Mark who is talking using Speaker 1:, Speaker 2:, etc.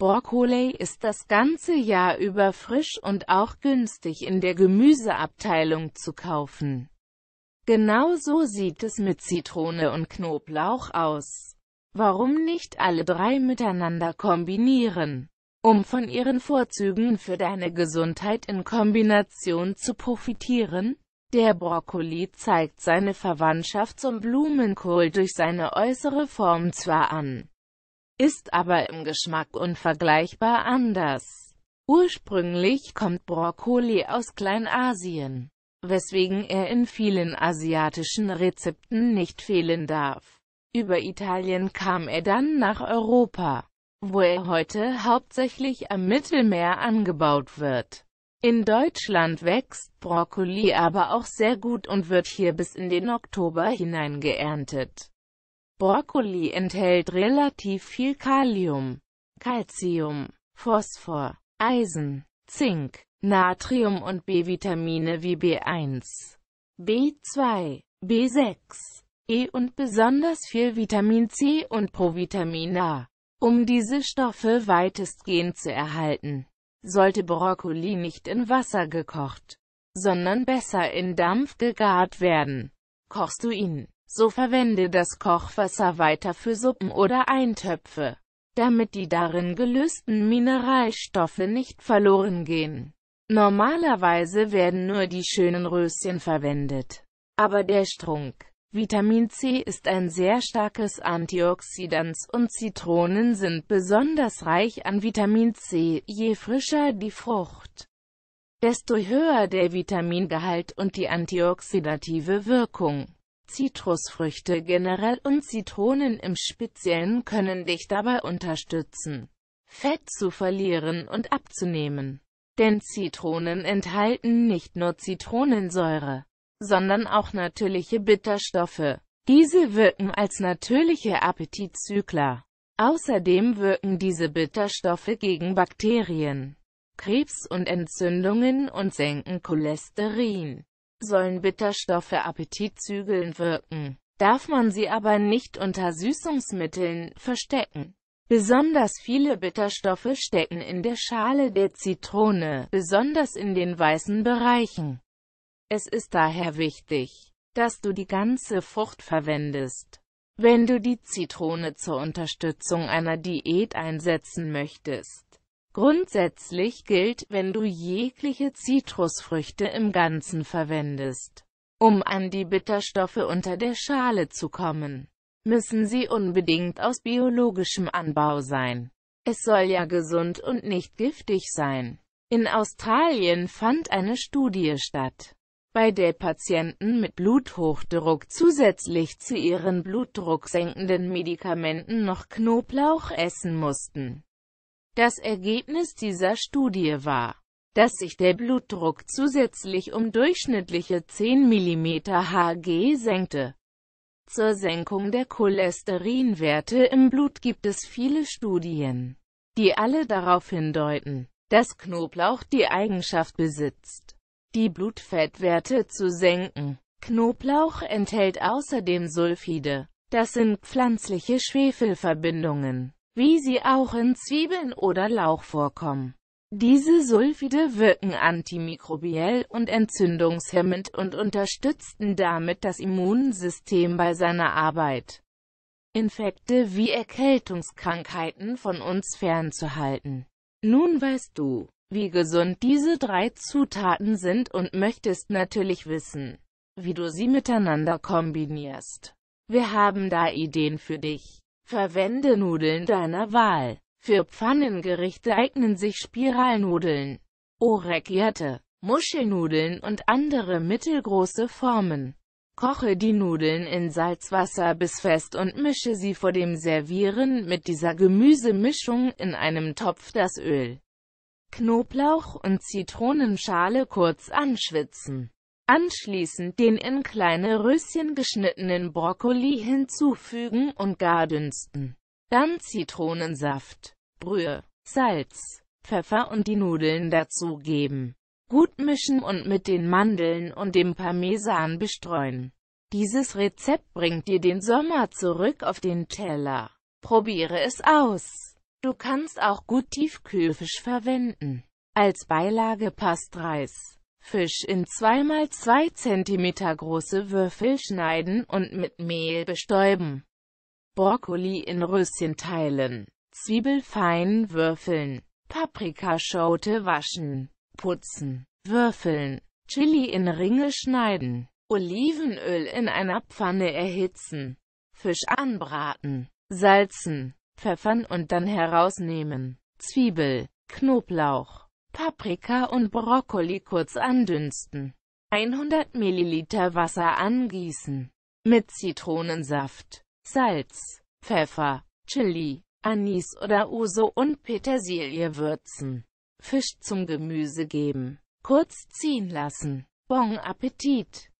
Speaker 1: Brokkoli ist das ganze Jahr über frisch und auch günstig in der Gemüseabteilung zu kaufen. Genauso sieht es mit Zitrone und Knoblauch aus. Warum nicht alle drei miteinander kombinieren? Um von ihren Vorzügen für deine Gesundheit in Kombination zu profitieren? Der Brokkoli zeigt seine Verwandtschaft zum Blumenkohl durch seine äußere Form zwar an, ist aber im Geschmack unvergleichbar anders. Ursprünglich kommt Brokkoli aus Kleinasien, weswegen er in vielen asiatischen Rezepten nicht fehlen darf. Über Italien kam er dann nach Europa, wo er heute hauptsächlich am Mittelmeer angebaut wird. In Deutschland wächst Brokkoli aber auch sehr gut und wird hier bis in den Oktober hinein geerntet. Brokkoli enthält relativ viel Kalium, Calcium, Phosphor, Eisen, Zink, Natrium und B-Vitamine wie B1, B2, B6, E und besonders viel Vitamin C und Provitamin A. Um diese Stoffe weitestgehend zu erhalten, sollte Brokkoli nicht in Wasser gekocht, sondern besser in Dampf gegart werden. Kochst du ihn so verwende das Kochwasser weiter für Suppen oder Eintöpfe, damit die darin gelösten Mineralstoffe nicht verloren gehen. Normalerweise werden nur die schönen Röschen verwendet. Aber der Strunk, Vitamin C ist ein sehr starkes Antioxidans und Zitronen sind besonders reich an Vitamin C. Je frischer die Frucht, desto höher der Vitamingehalt und die antioxidative Wirkung. Zitrusfrüchte generell und Zitronen im Speziellen können dich dabei unterstützen, Fett zu verlieren und abzunehmen. Denn Zitronen enthalten nicht nur Zitronensäure, sondern auch natürliche Bitterstoffe. Diese wirken als natürliche Appetitzügler. Außerdem wirken diese Bitterstoffe gegen Bakterien, Krebs und Entzündungen und senken Cholesterin sollen Bitterstoffe appetitzügelnd wirken, darf man sie aber nicht unter Süßungsmitteln verstecken. Besonders viele Bitterstoffe stecken in der Schale der Zitrone, besonders in den weißen Bereichen. Es ist daher wichtig, dass du die ganze Frucht verwendest. Wenn du die Zitrone zur Unterstützung einer Diät einsetzen möchtest, Grundsätzlich gilt, wenn du jegliche Zitrusfrüchte im Ganzen verwendest, um an die Bitterstoffe unter der Schale zu kommen, müssen sie unbedingt aus biologischem Anbau sein. Es soll ja gesund und nicht giftig sein. In Australien fand eine Studie statt, bei der Patienten mit Bluthochdruck zusätzlich zu ihren blutdrucksenkenden Medikamenten noch Knoblauch essen mussten. Das Ergebnis dieser Studie war, dass sich der Blutdruck zusätzlich um durchschnittliche 10 mm Hg senkte. Zur Senkung der Cholesterinwerte im Blut gibt es viele Studien, die alle darauf hindeuten, dass Knoblauch die Eigenschaft besitzt, die Blutfettwerte zu senken. Knoblauch enthält außerdem Sulfide, das sind pflanzliche Schwefelverbindungen wie sie auch in Zwiebeln oder Lauch vorkommen. Diese Sulfide wirken antimikrobiell und entzündungshemmend und unterstützten damit das Immunsystem bei seiner Arbeit, Infekte wie Erkältungskrankheiten von uns fernzuhalten. Nun weißt du, wie gesund diese drei Zutaten sind und möchtest natürlich wissen, wie du sie miteinander kombinierst. Wir haben da Ideen für dich. Verwende Nudeln deiner Wahl. Für Pfannengerichte eignen sich Spiralnudeln, Orecchiette, Muschelnudeln und andere mittelgroße Formen. Koche die Nudeln in Salzwasser bis fest und mische sie vor dem Servieren mit dieser Gemüsemischung in einem Topf das Öl, Knoblauch und Zitronenschale kurz anschwitzen. Anschließend den in kleine Röschen geschnittenen Brokkoli hinzufügen und gar dünsten. Dann Zitronensaft, Brühe, Salz, Pfeffer und die Nudeln dazugeben. Gut mischen und mit den Mandeln und dem Parmesan bestreuen. Dieses Rezept bringt dir den Sommer zurück auf den Teller. Probiere es aus. Du kannst auch gut Tiefkühlfisch verwenden. Als Beilage passt Reis. Fisch in 2x2 cm große Würfel schneiden und mit Mehl bestäuben. Brokkoli in Röschen teilen. Zwiebel fein würfeln. Paprikaschote waschen. Putzen. Würfeln. Chili in Ringe schneiden. Olivenöl in einer Pfanne erhitzen. Fisch anbraten. Salzen. Pfeffern und dann herausnehmen. Zwiebel. Knoblauch. Paprika und Brokkoli kurz andünsten. 100 ml Wasser angießen. Mit Zitronensaft, Salz, Pfeffer, Chili, Anis oder Uso und Petersilie würzen. Fisch zum Gemüse geben. Kurz ziehen lassen. Bon Appetit!